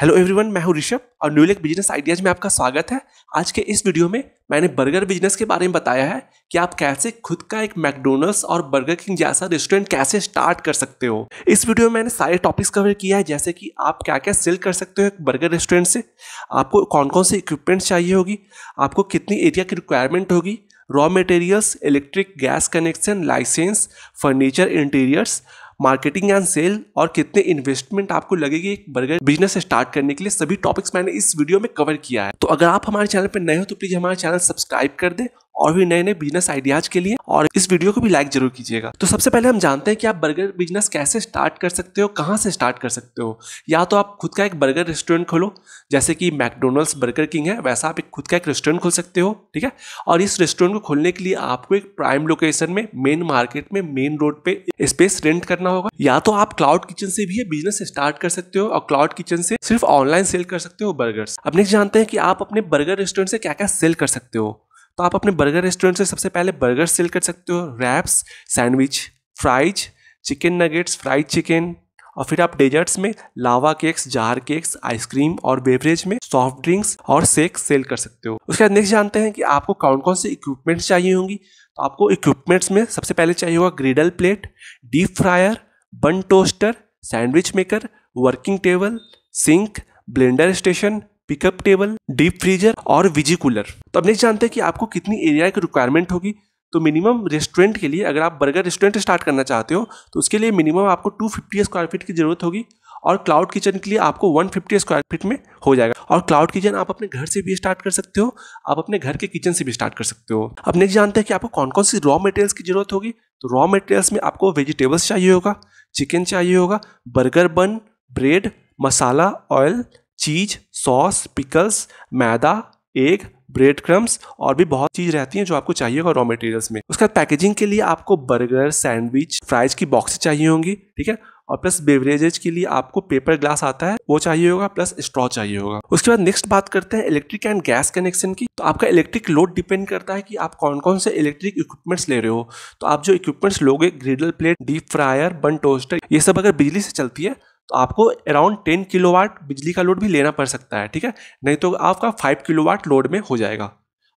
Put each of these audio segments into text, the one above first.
hello everyone मैं हूं ऋषभ और न्यूलेक बिजनेस आइडियाज में आपका स्वागत है आज के इस वीडियो में मैंने बर्गर बिजनेस के बारे में बताया है कि आप कैसे खुद का एक मैकडोनल्ड्स और बर्गर किंग जैसा रेस्टोरेंट कैसे स्टार्ट कर सकते हो इस वीडियो में मैंने सारे टॉपिक्स कवर किया है जैसे कि आप क्या क्या सेल कर सकते हो एक बर्गर रेस्टोरेंट से आपको कौन कौन से इक्विपमेंट्स चाहिए होगी आपको कितनी एरिया की रिक्वायरमेंट होगी raw materials electric gas connection license furniture interiors marketing and sale और कितने इन्वेस्टमेंट आपको लगेगी एक बर्गर बिजनेस स्टार्ट करने के लिए सभी टॉपिक्स मैंने इस वीडियो में कवर किया है तो अगर आप हमारे चैनल पर नए हो तो प्लीज हमारा चैनल सब्सक्राइब कर दे और भी नए नए बिजनेस आइडियाज के लिए और इस वीडियो को भी लाइक जरूर कीजिएगा तो सबसे पहले हम जानते हैं कि आप बर्गर बिजनेस कैसे स्टार्ट कर सकते हो कहाँ से स्टार्ट कर सकते हो या तो आप खुद का एक बर्गर रेस्टोरेंट खोलो जैसे कि मैकडोनल्ड्स बर्गर किंग है वैसा आप एक खुद का एक रेस्टोरेंट खोल सकते हो ठीक है और इस रेस्टोरेंट को खोलने के लिए आपको एक प्राइम लोकेशन में मेन मार्केट में मेन रोड पे स्पेस रेंट करना होगा या तो आप क्लाउड किचन से भी बिजनेस स्टार्ट कर सकते हो और क्लाउड किचन से सिर्फ ऑनलाइन सेल कर सकते हो बर्गर अब नेक्स्ट जानते हैं कि आप अपने बर्गर रेस्टोरेंट से क्या क्या सेल कर सकते हो तो आप अपने बर्गर रेस्टोरेंट से सबसे पहले बर्गर सेल कर सकते हो wraps sandwich fries chicken nuggets fried chicken और फिर आप डेजर्ट्स में lava cakes jar cakes ice cream और बेवरेज में सॉफ्ट ड्रिंक्स और सेक सेल कर सकते हो उसके बाद नेक्स्ट जानते हैं कि आपको कौन कौन से इक्विपमेंट्स चाहिए होंगी तो आपको इक्विपमेंट्स में सबसे पहले चाहिए होगा griddle plate deep fryer bun toaster sandwich maker working table sink blender station pickup table deep freezer और विजी कूलर तो अब नेक्स्ट जानते हैं कि आपको कितनी एरिया की रिक्वायरमेंट होगी तो मिनिमम रेस्टोरेंट के लिए अगर आप बर्गर रेस्टोरेंट स्टार्ट करना चाहते हो तो उसके लिए मिनिमम आपको 250 स्क्वायर फीट की ज़रूरत होगी और क्लाउड किचन के लिए आपको 150 स्क्वायर फीट में हो जाएगा और क्लाउड किचन आप अपने घर से भी स्टार्ट कर सकते हो आप अपने घर के किचन से भी स्टार्ट कर सकते हो अब नेक्स्ट जानते हैं कि आपको कौन कौन सी रॉ मटेरियल्स की ज़रूरत होगी तो रॉ मटेरियल्स में आपको वेजिटेबल्स चाहिए होगा चिकन चाहिए होगा burger bun bread masala oil cheese sauce pickles maida egg bread crumbs और भी बहुत चीज रहती है जो आपको चाहिए होगा रॉ मटेरियल्स में उसका पैकेजिंग के लिए आपको बर्गर सैंडविच फ्राइज की बॉक्स चाहिए होंगी ठीक है और प्लस बेवरेजेज के लिए आपको पेपर ग्लास आता है वो चाहिए होगा प्लस स्ट्रॉ चाहिए होगा उसके बाद नेक्स्ट बात करते हैं इलेक्ट्रिक एंड गैस कनेक्शन की तो आपका इलेक्ट्रिक लोड डिपेंड करता है कि आप कौन कौन से इलेक्ट्रिक इक्विपमेंट्स ले रहे हो तो आप जो इक्विपमेंट्स लोगे griddle plate deep fryer bun toaster ये सब अगर बिजली से चलती है तो आपको अराउंड टेन किलो वाट बिजली का लोड भी लेना पड़ सकता है ठीक है नहीं तो आपका फाइव किलो वाट लोड में हो जाएगा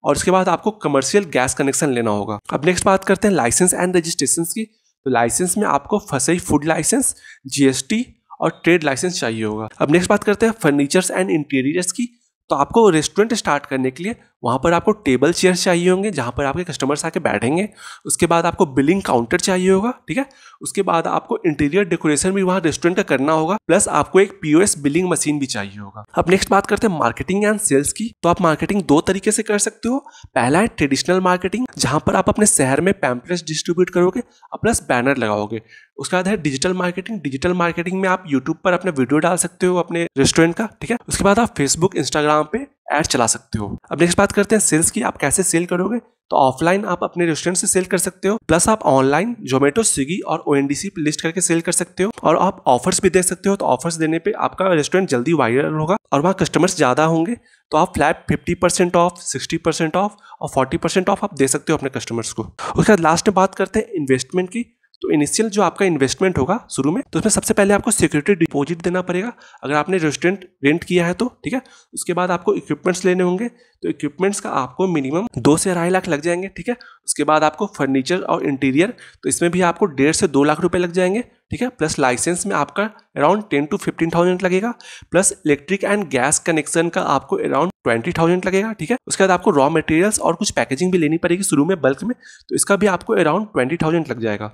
और उसके बाद आपको कमर्शियल गैस कनेक्शन लेना होगा अब नेक्स्ट बात करते हैं लाइसेंस एंड रजिस्ट्रेशन की तो लाइसेंस में आपको फसई फूड लाइसेंस जीएसटी और ट्रेड लाइसेंस चाहिए होगा अब नेक्स्ट बात करते हैं फर्नीचर्स एंड इंटीरियर्स की तो आपको रेस्टोरेंट स्टार्ट करने के लिए वहाँ पर आपको टेबल चेयर चाहिए होंगे जहाँ पर आपके कस्टमर्स आके बैठेंगे उसके बाद आपको बिलिंग काउंटर चाहिए होगा ठीक है उसके बाद आपको इंटीरियर डेकोरेशन भी वहाँ रेस्टोरेंट का करना होगा प्लस आपको एक पीओएस बिलिंग मशीन भी चाहिए होगा अब नेक्स्ट बात करते हैं मार्केटिंग एंड सेल्स की तो आप मार्केटिंग दो तरीके से कर सकते हो पहला है ट्रेडिशनल मार्केटिंग जहाँ पर आप अपने शहर में पैम्पलेट्स डिस्ट्रीब्यूट करोगे और प्लस बैनर लगाओगे उसके बाद है डिजिटल मार्केटिंग डिजिटल मार्केटिंग में आप यूट्यूब पर अपने वीडियो डाल सकते हो अपने रेस्टोरेंट का ठीक है उसके बाद आप फेसबुक इंस्टाग्राम पे एड चला सकते हो अब नेक्स्ट बात करते हैं सेल्स की आप कैसे सेल करोगे तो ऑफलाइन आप अपने रेस्टोरेंट से सेल कर सकते हो प्लस आप ऑनलाइन जोमेटो स्विगी और ओ पे लिस्ट करके सेल कर सकते हो और आप ऑफर्स भी दे सकते हो तो ऑफर्स देने पे आपका रेस्टोरेंट जल्दी वायरल होगा और वहाँ कस्टमर्स ज़्यादा होंगे तो आप flat fifty percent off sixty percent off और फोर्टी परसेंट ऑफ आप दे सकते हो अपने कस्टमर्स को उसके बाद लास्ट में बात करते हैं इन्वेस्टमेंट की तो इनिशियल जो आपका इन्वेस्टमेंट होगा शुरू में तो उसमें सबसे पहले आपको सिक्योरिटी डिपॉजिट देना पड़ेगा अगर आपने रेस्टोरेंट रेंट किया है तो ठीक है उसके बाद आपको इक्विपमेंट्स लेने होंगे तो इक्विपमेंट्स का आपको मिनिमम दो से अढ़ाई लाख लग जाएंगे ठीक है उसके बाद आपको फर्नीचर और इंटीरियर तो इसमें भी आपको डेढ़ से दो लाख रुपये लग जाएंगे ठीक है प्लस लाइसेंस में आपका around ten to fifteen thousand लगेगा plus electric and gas connection का आपको अराउंड ट्वेंटी थाउजेंड लगेगा ठीक है उसके बाद आपको रॉ मटेरियल्स और कुछ पैकेजिंग भी लेनी पड़ेगी शुरू में बल्क में तो इसका भी आपको अराउंड ट्वेंटी थाउजेंड लग जाएगा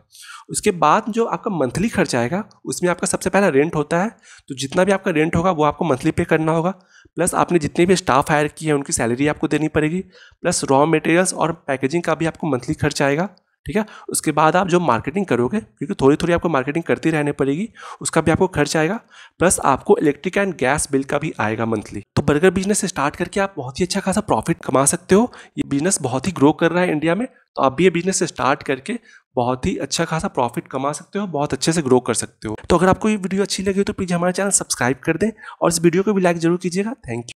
उसके बाद जो आपका मंथली खर्च आएगा उसमें आपका सबसे पहला रेंट होता है तो जितना भी आपका रेंट होगा वो आपको मंथली पे करना होगा प्लस आपने जितने भी स्टाफ हायर किए हैं उनकी सैलरी आपको देनी पड़ेगी प्लस रॉ मटेरियल्स और पैकेजिंग का भी आपको मंथली खर्च आएगा ठीक है उसके बाद आप जो मार्केटिंग करोगे क्योंकि थोड़ी थोड़ी आपको मार्केटिंग करती रहने पड़ेगी उसका भी आपको खर्च आएगा प्लस आपको इलेक्ट्रिक एंड गैस बिल का भी आएगा मंथली तो बर्गर बिजनेस स्टार्ट करके आप बहुत ही अच्छा खासा प्रॉफिट कमा सकते हो ये बिजनेस बहुत ही ग्रो कर रहा है इंडिया में तो आप भी ये बिजनेस स्टार्ट करके बहुत ही अच्छा खासा प्रॉफिट कमा सकते हो बहुत अच्छे से ग्रो कर सकते हो तो अगर आपको ये वीडियो अच्छी लगी तो प्लीज़ हमारा चैनल सब्सक्राइब कर दें और इस वीडियो को भी लाइक जरूर कीजिएगा थैंक यू